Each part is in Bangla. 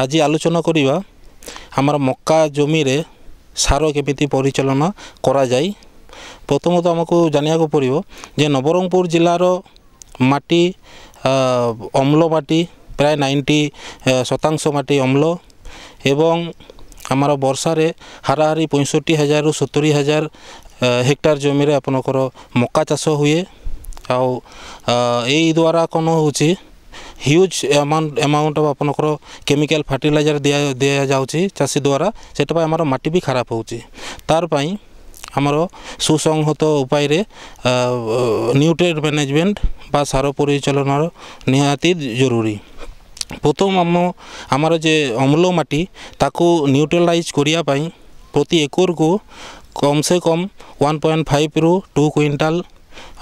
ଆଜି ଆଲୋଚନା କରିବା ଆମର ମକା ଜମିରେ ସାର କେମିତି ପରିଚାଳନା କରାଯାଏ ପ୍ରଥମତଃ ଆମକୁ ଜାଣିବାକୁ ପଡ଼ିବ ଯେ ନବରଙ୍ଗପୁର ଜିଲ୍ଲାର ମାଟି ଅମ୍ଳ ମାଟି ପ୍ରାୟ ନାଇଣ୍ଟି ଶତାଂଶ ମାଟି ଅମ୍ଳ এবং আমার বর্ষারে হারাহারি পঁয়ষট্টি হাজার সতুরি হাজার হেক্টার জমিরে আপনার মকা চাষ হুয়ে আই দ্বারা কোণ হচ্ছে হ্যুজ আমাউন্ট আমাউন্ট অফ আপনার কেমিক্যাল ফার্টিলাইজর দিয়া দিয়া যাচ্ছে চাষী দ্বারা সেটা আমার মাটি বি খারাপ হচ্ছে তার পাই আমার সুসংহত উপায়ে নিউট্রেট ম্যানেজমেন্ট বা সার পরিচালনার নিহাতি জরুরি প্রথম আম আমার যে অম্ল মাটি তাকে নিউট্রালাইজ করা প্রতি একরকু কমসে কম ওয়ান পয়েন্ট ফাইভ রু টু কুইন্টাল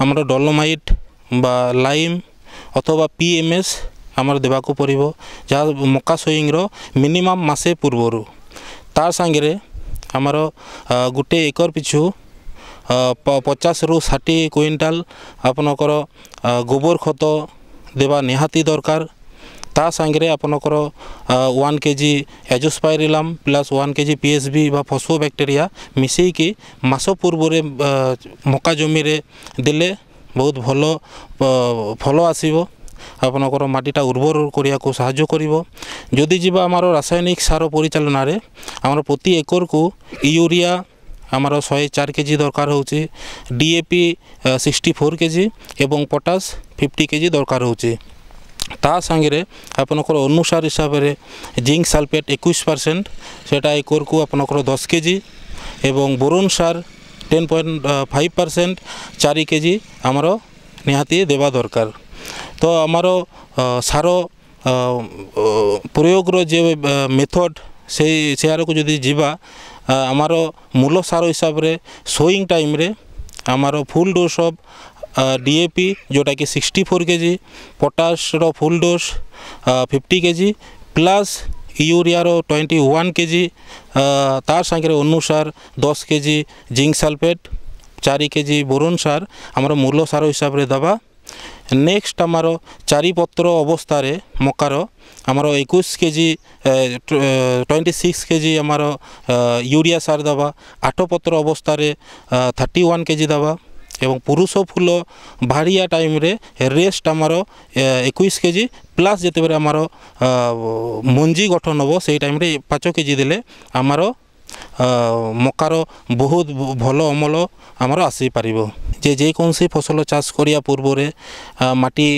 আমার ডলোমাইট বা লাইম অথবা পি এম এস আমার দেওয়া পড়ব যা মকা সোইংর মিনিমাম মাসে পূর্বরু তার সাংরে আমার গোটে একর পিছু পচাশ রু ষাটি কুইন্টাল আপনার গোবর খত দেবা নিহাতি দরকার তা সাংরে আপনার one kg azospirillum plus one kg PSB বা ফসফো ব্যাকটেরিয়া মিশাইকি মাস পূর্বরে মকা জমি দিলে ବହୁତ ଭଲ ଫଲ ଆସିବ ଆପଣଙ୍କର ମାଟିଟା ଉର୍ବର କରିବାକୁ ସାହାଯ୍ୟ କରିବ ଯଦି ଯିବା ଆମର ରାସାୟନିକ ସାର ପରିଚାଳନାରେ ଆମର ପ୍ରତି ଏକରକୁ ୟୁରିଆ ଆମର ଶହେ ଚାରି କେଜି ଦରକାର ହେଉଛି D A P sixty four kg ଏବଂ ପଟାସ୍ ଫିଫ୍ଟି କେଜି ଦରକାର ହେଉଛି ତା ସାଙ୍ଗରେ ଆପଣଙ୍କର ଅନୁସାର ହିସାବରେ ଜିଙ୍କ୍ ସାଲଫେଟ୍ ଏକୋଇଶ ପରସେଣ୍ଟ ସେଇଟା ଏକରକୁ ଆପଣଙ୍କର ଦଶ କେଜି ଏବଂ ବୋରୋନ୍ ସାର টেন পয়েন্ট ফাইভ পারসেন্ট ଚାରି କେଜି ଆମର ନିହାତି ଦେବା ଦରକାର ତ ଆମର ସାର ପ୍ରୟୋଗର ଯେ ମେଥଡ଼ ସେଇ ସେଆଡ଼କୁ ଯଦି ଯିବା ଆମର ମୂଲ ସାର ହିସାବରେ ସୋଇଂ ଟାଇମ୍ରେ ଆମର ଫୁଲ୍ ଡୋଜ୍ ଅଫ୍ ডিএপি যেটাকি সিক্সটি ফোর কেজি পটাশর full dose fifty kg plus ୟୁରିଆର ଟ୍ୱେଣ୍ଟି ୱାନ୍ କେ ଜି ତାର ସାଙ୍ଗରେ ଅନୁ ସାର ଦଶ କେ ଜି ଜିଙ୍କ୍ ସାଲଫେଟ୍ ଚାରି କେ ଜି ବୋରୋନ୍ ସାର ଆମର ମୂଲ ସାର ହିସାବରେ ଦେବା ନେକ୍ସଟ ଆମର ଚାରିପତ୍ର ଅବସ୍ଥାରେ ମକାର ଆମର ଏକୋଇଶ kg twenty six kg ଆମର ୟୁରିଆ ସାର ଦେବା ଆଠ ପତ୍ର ଅବସ୍ଥାରେ ଥାର୍ଟି ୱାନ୍ କେ ଜି ଦେବା এবং পুরুষ ফুল ବାହାରିବା ଟାଇମ୍ରେ ରେଷ୍ଟ ଆମର ଏକୋଇଶ କେଜି ପ୍ଲସ୍ ଯେତେବେଳେ ଆମର ମଞ୍ଜି ଗଠନ ହେବ ସେଇ ଟାଇମ୍ରେ ପାଞ୍ଚ କେଜି ଦେଲେ ଆମର ମକାର ବହୁତ ଭଲ ଅମଳ ଆମର ଆସିପାରିବ ଯେ ଯେକୌଣସି ଫସଲ ଚାଷ କରିବା ପୂର୍ବରେ ମାଟି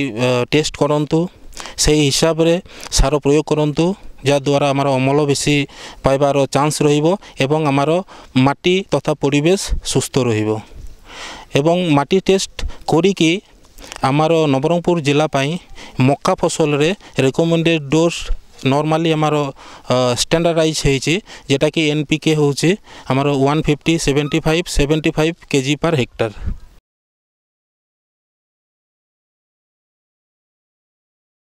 ଟେଷ୍ଟ କରନ୍ତୁ ସେହି ହିସାବରେ ସାର ପ୍ରୟୋଗ କରନ୍ତୁ ଯାହାଦ୍ୱାରା ଆମର ଅମଳ ବେଶୀ ପାଇବାର ଚାନ୍ସ ରହିବ ଏବଂ ଆମର ମାଟି ତଥା ପରିବେଶ ସୁସ୍ଥ ରହିବ এবং ମାଟି ଟେଷ୍ଟ କରିକି ଆମର ନବରଙ୍ଗପୁର ଜିଲ୍ଲା ପାଇଁ ମକା ଫସଲରେ ରେକମେଣ୍ଡେଡ଼ ଡୋଜ୍ ନର୍ମାଲି ଆମର ଷ୍ଟାଣ୍ଡାର୍ଡ଼ାଇଜ୍ ହେଇଛି ଯେଟାକି ଏନ୍ ପି କେ ହେଉଛି ଆମର one fifty seventy five seventy five kg per hectare